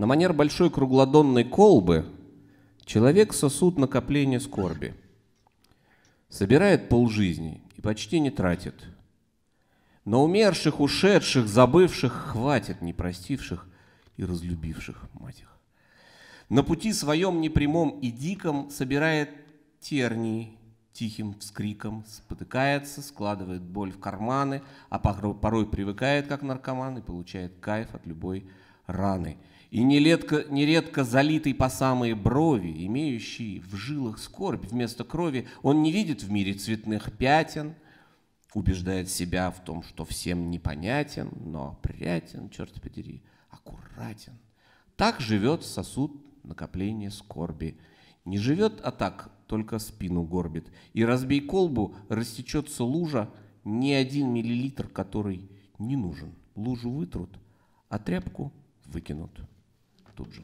На манер большой круглодонной колбы человек сосуд накопления скорби. Собирает полжизни и почти не тратит. но умерших, ушедших, забывших хватит, не простивших и разлюбивших, мать их. На пути своем непрямом и диком собирает тернии тихим вскриком, спотыкается, складывает боль в карманы, а порой привыкает как наркоман и получает кайф от любой раны, и нередко, нередко залитый по самые брови, имеющий в жилах скорбь вместо крови, он не видит в мире цветных пятен, убеждает себя в том, что всем непонятен, но опрятен, черт подери, аккуратен. Так живет сосуд накопления скорби. Не живет, а так только спину горбит. И разбей колбу, растечется лужа, ни один миллилитр, который не нужен. Лужу вытрут, а тряпку – выкинут тут же.